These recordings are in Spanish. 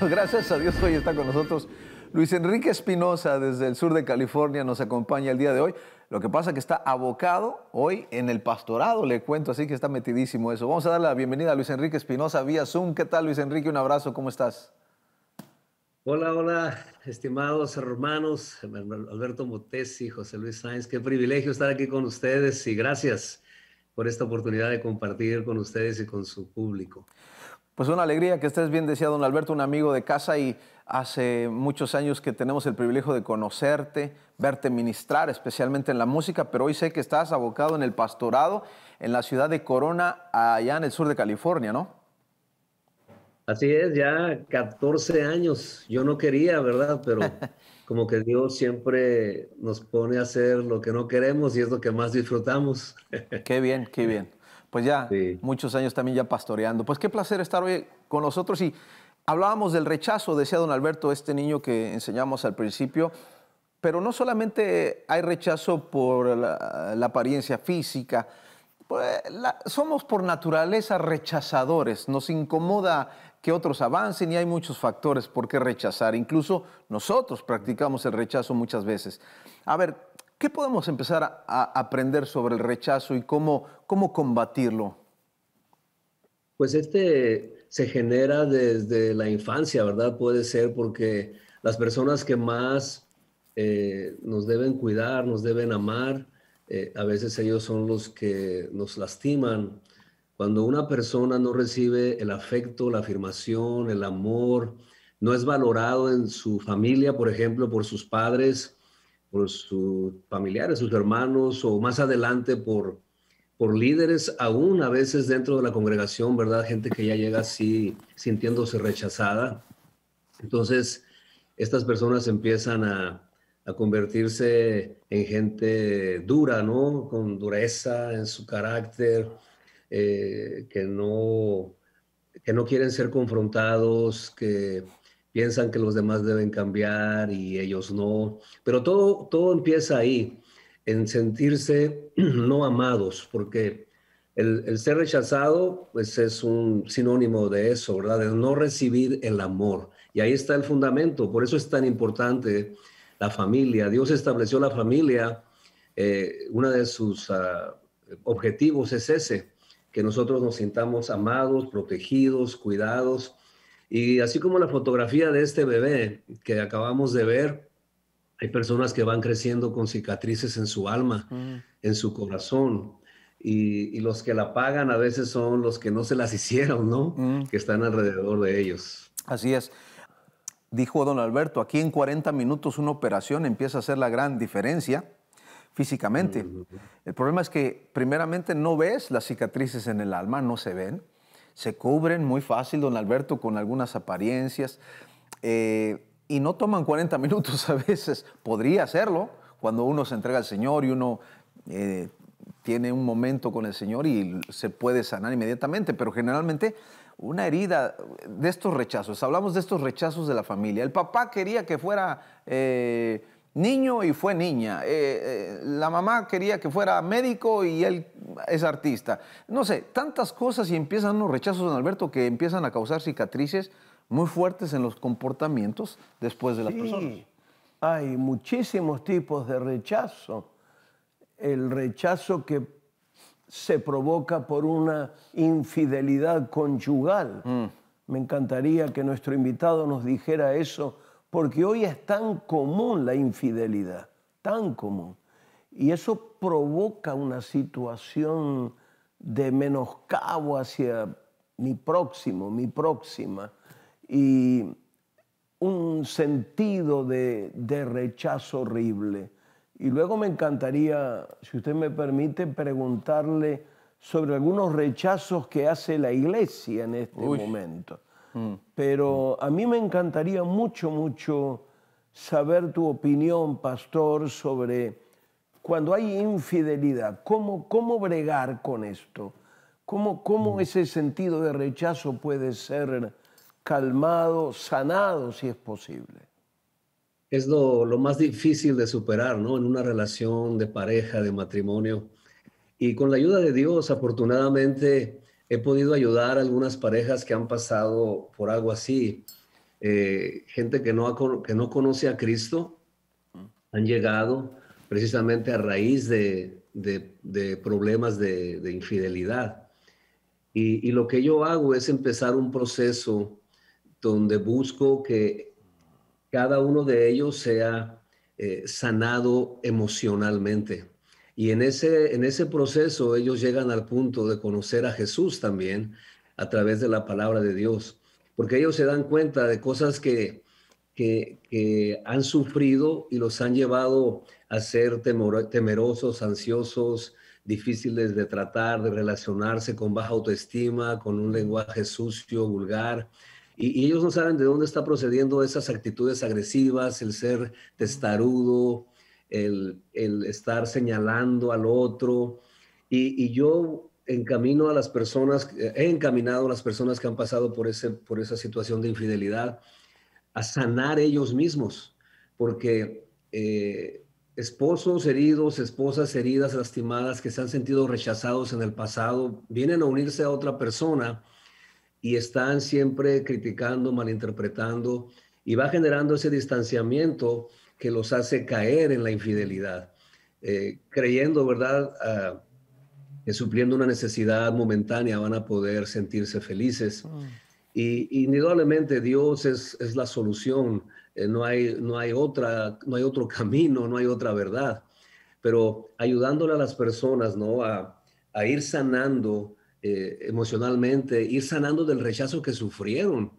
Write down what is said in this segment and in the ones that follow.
Gracias a Dios hoy está con nosotros Luis Enrique Espinosa desde el sur de California nos acompaña el día de hoy. Lo que pasa es que está abocado hoy en el pastorado, le cuento, así que está metidísimo eso. Vamos a darle la bienvenida a Luis Enrique Espinosa vía Zoom. ¿Qué tal Luis Enrique? Un abrazo, ¿cómo estás? Hola, hola, estimados hermanos, Alberto Motesi, José Luis Sáenz, qué privilegio estar aquí con ustedes y gracias por esta oportunidad de compartir con ustedes y con su público. Pues una alegría que estés bien, decía don Alberto, un amigo de casa y hace muchos años que tenemos el privilegio de conocerte, verte ministrar, especialmente en la música, pero hoy sé que estás abocado en el pastorado en la ciudad de Corona, allá en el sur de California, ¿no? Así es, ya 14 años. Yo no quería, ¿verdad? Pero como que Dios siempre nos pone a hacer lo que no queremos y es lo que más disfrutamos. qué bien, qué bien pues ya muchos años también ya pastoreando. Pues qué placer estar hoy con nosotros y hablábamos del rechazo, decía don Alberto, este niño que enseñamos al principio, pero no solamente hay rechazo por la, apariencia física, pues, somos por naturaleza rechazadores, nos incomoda que otros avancen y hay muchos factores por qué rechazar, incluso nosotros practicamos el rechazo muchas veces. A ver, ¿Qué podemos empezar a aprender sobre el rechazo y cómo, cómo combatirlo? Pues este se genera desde la infancia, ¿verdad? Puede ser porque las personas que más eh, nos deben cuidar, nos deben amar, eh, a veces ellos son los que nos lastiman. Cuando una persona no recibe el afecto, la afirmación, el amor, no es valorado en su familia, por ejemplo, por sus padres, por sus familiares, sus hermanos o más adelante por, por líderes, aún a veces dentro de la congregación, ¿verdad? Gente que ya llega así sintiéndose rechazada. Entonces, estas personas empiezan a, convertirse en gente dura, ¿no? Con dureza en su carácter, eh, que, no, que no quieren ser confrontados, que piensan que los demás deben cambiar y ellos no, pero todo, todo empieza ahí, en sentirse no amados, porque el, ser rechazado pues es un sinónimo de eso, ¿verdad? De no recibir el amor. Y ahí está el fundamento, por eso es tan importante la familia. Dios estableció la familia, eh, uno de sus ah, objetivos es ese, que nosotros nos sintamos amados, protegidos, cuidados y así como la fotografía de este bebé que acabamos de ver, hay personas que van creciendo con cicatrices en su alma, mm. en su corazón. Y, los que la pagan a veces son los que no se las hicieron, ¿no? Mm. Que están alrededor de ellos. Así es. Dijo don Alberto, aquí en 40 minutos una operación empieza a hacer la gran diferencia físicamente. El problema es que primeramente no ves las cicatrices en el alma, no se ven se cubren muy fácil, don Alberto, con algunas apariencias. Eh, y no toman 40 minutos a veces. Podría hacerlo cuando uno se entrega al Señor y uno eh, tiene un momento con el Señor y se puede sanar inmediatamente, pero generalmente una herida de estos rechazos. Hablamos de estos rechazos de la familia. El papá quería que fuera... Eh, niño y fue niña. Eh, eh, la mamá quería que fuera médico y él es artista. No sé, tantas cosas y empiezan los rechazos, en Alberto, que empiezan a causar cicatrices muy fuertes en los comportamientos después de las sí, Hay muchísimos tipos de rechazo. El rechazo que se provoca por una infidelidad conyugal. Mm. Me encantaría que nuestro invitado nos dijera eso porque hoy es tan común la infidelidad, tan común. Y eso provoca una situación de menoscabo hacia mi próximo, mi próxima, y un sentido de, rechazo horrible. Y luego me encantaría, si usted me permite, preguntarle sobre algunos rechazos que hace la iglesia en este momento. Pero a mí me encantaría mucho, mucho saber tu opinión, pastor, sobre cuando hay infidelidad, ¿cómo, cómo bregar con esto? ¿Cómo, cómo mm. ese sentido de rechazo puede ser calmado, sanado, si es posible? Es lo, lo, más difícil de superar, ¿no? En una relación de pareja, de matrimonio. Y con la ayuda de Dios, afortunadamente, he podido ayudar a algunas parejas que han pasado por algo así. Eh, gente que no, que no conoce a Cristo han llegado precisamente a raíz de, problemas de, infidelidad. Y, lo que yo hago es empezar un proceso donde busco que cada uno de ellos sea eh, sanado emocionalmente y en ese, en ese proceso ellos llegan al punto de conocer a Jesús también a través de la palabra de Dios, porque ellos se dan cuenta de cosas que, que, han sufrido y los han llevado a ser temerosos, ansiosos, difíciles de tratar, de relacionarse con baja autoestima, con un lenguaje sucio, vulgar. y ellos no saben de dónde está procediendo esas actitudes agresivas, el ser testarudo, el, estar señalando al otro. Y, yo encamino a las personas, he encaminado a las personas que han pasado por, ese, por esa situación de infidelidad a sanar ellos mismos, porque eh, esposos heridos, esposas heridas, lastimadas, que se han sentido rechazados en el pasado, vienen a unirse a otra persona y están siempre criticando, malinterpretando y va generando ese distanciamiento que los hace caer en la infidelidad, eh, creyendo, ¿verdad?, ah, que supliendo una necesidad momentánea van a poder sentirse felices. Mm. Y, indudablemente Dios es, la solución, eh, no, hay, no, hay otra, no hay otro camino, no hay otra verdad, pero ayudándole a las personas, ¿no?, a, ir sanando eh, emocionalmente, ir sanando del rechazo que sufrieron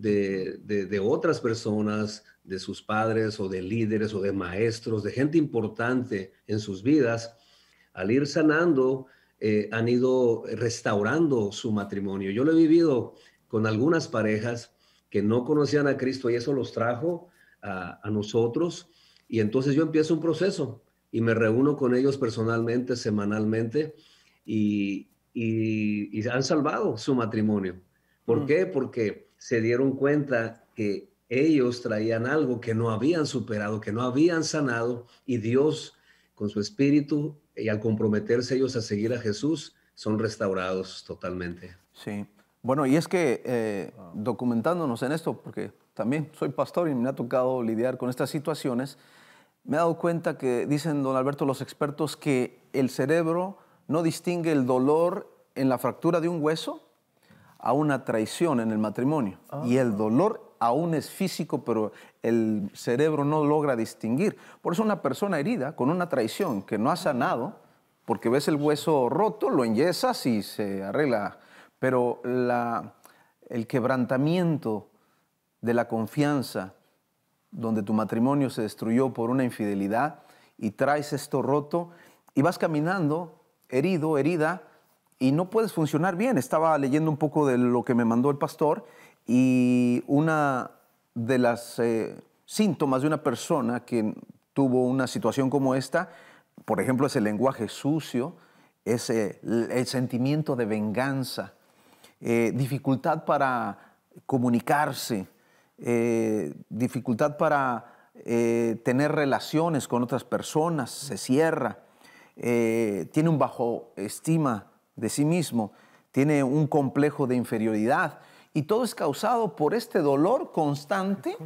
de, otras personas, de sus padres o de líderes o de maestros, de gente importante en sus vidas, al ir sanando, eh, han ido restaurando su matrimonio. Yo lo he vivido con algunas parejas que no conocían a Cristo y eso los trajo a, nosotros. Y entonces yo empiezo un proceso y me reúno con ellos personalmente, semanalmente, y, han salvado su matrimonio. ¿Por mm. qué? Porque se dieron cuenta que ellos traían algo que no habían superado, que no habían sanado, y Dios, con su espíritu, y al comprometerse ellos a seguir a Jesús, son restaurados totalmente. Sí. Bueno, y es que eh, documentándonos en esto, porque también soy pastor y me ha tocado lidiar con estas situaciones, me he dado cuenta que dicen, don Alberto, los expertos que el cerebro no distingue el dolor en la fractura de un hueso a una traición en el matrimonio. Ah. Y el dolor aún es físico, pero el cerebro no logra distinguir. Por eso una persona herida con una traición que no ha sanado, porque ves el hueso roto, lo enyesas y se arregla. Pero el quebrantamiento de la confianza, donde tu matrimonio se destruyó por una infidelidad y traes esto roto y vas caminando herido, herida, y no puedes funcionar bien. Estaba leyendo un poco de lo que me mandó el pastor y una de las eh, síntomas de una persona que tuvo una situación como esta, por ejemplo, es el lenguaje sucio, es eh, el sentimiento de venganza, eh, dificultad para comunicarse, dificultad para tener relaciones con otras personas, se cierra, tiene un bajo estima de sí mismo, tiene un complejo de inferioridad y todo es causado por este dolor constante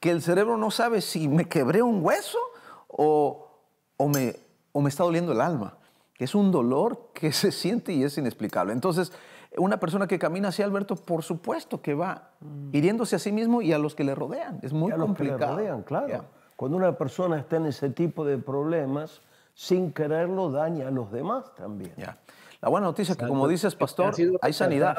que el cerebro no sabe si me quebré un hueso o, o, me, o me está doliendo el alma. Es un dolor que se siente y es inexplicable. Entonces, una persona que camina así, Alberto, por supuesto que va mm. hiriéndose a sí mismo y a los que le rodean. Es muy y a los Que le rodean, claro. Cuando una persona está en ese tipo de problemas, sin quererlo daña a los demás también. La buena noticia es que, como dices, pastor, hay sanidad.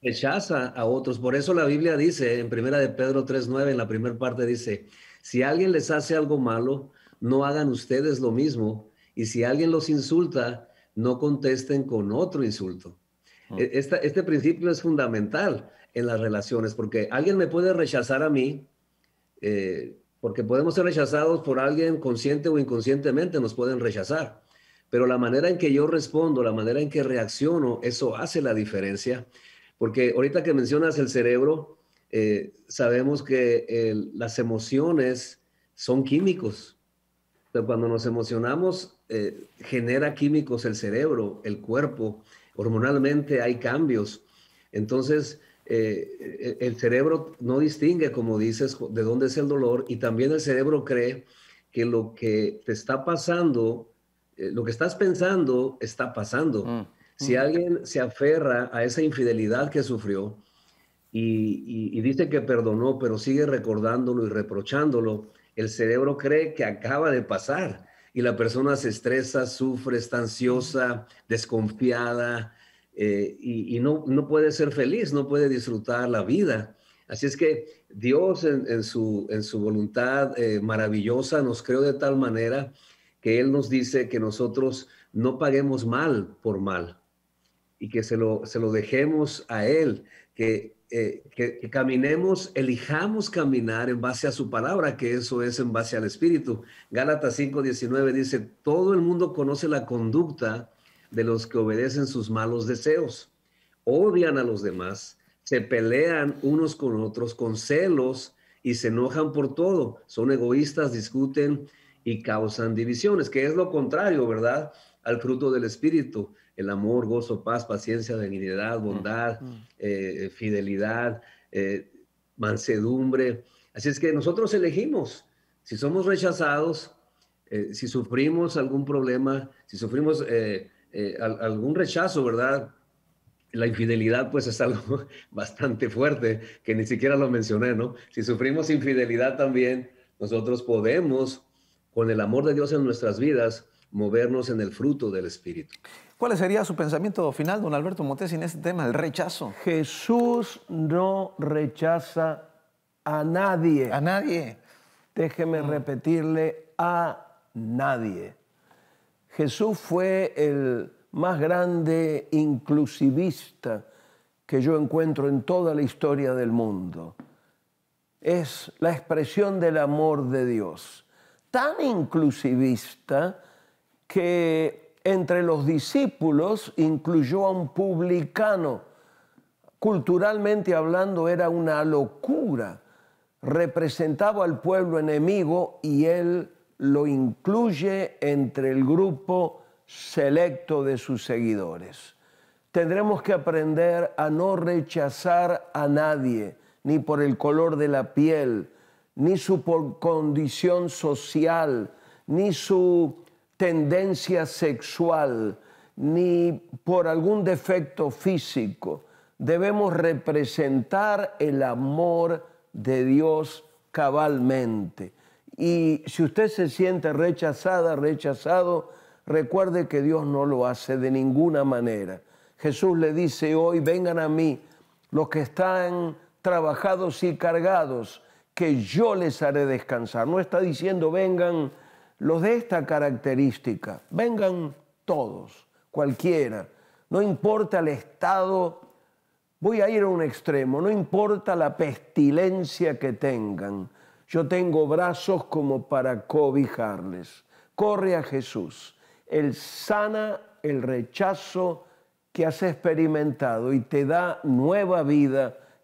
Rechaza a otros. Por eso la Biblia dice en primera de Pedro 3.9, en la primera parte dice, si alguien les hace algo malo, no hagan ustedes lo mismo. Y si alguien los insulta, no contesten con otro insulto. Mm. E-, este principio es fundamental en las relaciones, porque alguien me puede rechazar a mí, eh, porque podemos ser rechazados por alguien consciente o inconscientemente, nos pueden rechazar pero la manera en que yo respondo, la manera en que reacciono, eso hace la diferencia. Porque ahorita que mencionas el cerebro, eh, sabemos que las emociones son químicos. cuando nos emocionamos, eh, genera químicos el cerebro, el cuerpo, hormonalmente hay cambios. Entonces, eh, el cerebro no distingue, como dices, de dónde es el dolor y también el cerebro cree que lo que te está pasando eh, lo que estás pensando está pasando. Mm, si mm. alguien se aferra a esa infidelidad que sufrió y, dice que perdonó, pero sigue recordándolo y reprochándolo, el cerebro cree que acaba de pasar y la persona se estresa, sufre, está ansiosa, desconfiada eh, y, no, no, puede ser feliz, no puede disfrutar la vida. Así es que Dios en, su, en su, voluntad eh, maravillosa nos creó de tal manera que Él nos dice que nosotros no paguemos mal por mal y que se lo, se lo dejemos a Él, que, eh, que, caminemos, elijamos caminar en base a su palabra, que eso es en base al Espíritu. Gálatas 5:19 dice, todo el mundo conoce la conducta de los que obedecen sus malos deseos, odian a los demás, se pelean unos con otros con celos y se enojan por todo, son egoístas, discuten, y causan divisiones, que es lo contrario, ¿verdad? Al fruto del Espíritu, el amor, gozo, paz, paciencia, benignidad, mm, bondad, mm. Eh, fidelidad, eh, mansedumbre. Así es que nosotros elegimos, si somos rechazados, eh, si sufrimos algún problema, si sufrimos algún rechazo, ¿verdad? La infidelidad, pues, es algo bastante fuerte, que ni siquiera lo mencioné, ¿no? Si sufrimos infidelidad también, nosotros podemos con el amor de Dios en nuestras vidas, movernos en el fruto del Espíritu. ¿Cuál sería su pensamiento final, don Alberto Montes, en este tema, el rechazo? Jesús no rechaza a nadie. A nadie. Déjeme mm. repetirle, a nadie. Jesús fue el más grande inclusivista que yo encuentro en toda la historia del mundo. Es la expresión del amor de Dios tan inclusivista que entre los discípulos incluyó a un publicano. Culturalmente hablando era una locura. Representaba al pueblo enemigo y él lo incluye entre el grupo selecto de sus seguidores. Tendremos que aprender a no rechazar a nadie, ni por el color de la piel, ni su condición social, ni su tendencia sexual, ni por algún defecto físico. Debemos representar el amor de Dios cabalmente. Y si usted se siente rechazada, rechazado, recuerde que Dios no lo hace de ninguna manera. Jesús le dice hoy, vengan a mí los que están trabajados y cargados, que yo les haré descansar. No está diciendo vengan los de esta característica, vengan todos, cualquiera, no importa el estado, voy a ir a un extremo, no importa la pestilencia que tengan, yo tengo brazos como para cobijarles. Corre a Jesús, Él sana el rechazo que has experimentado y te da nueva vida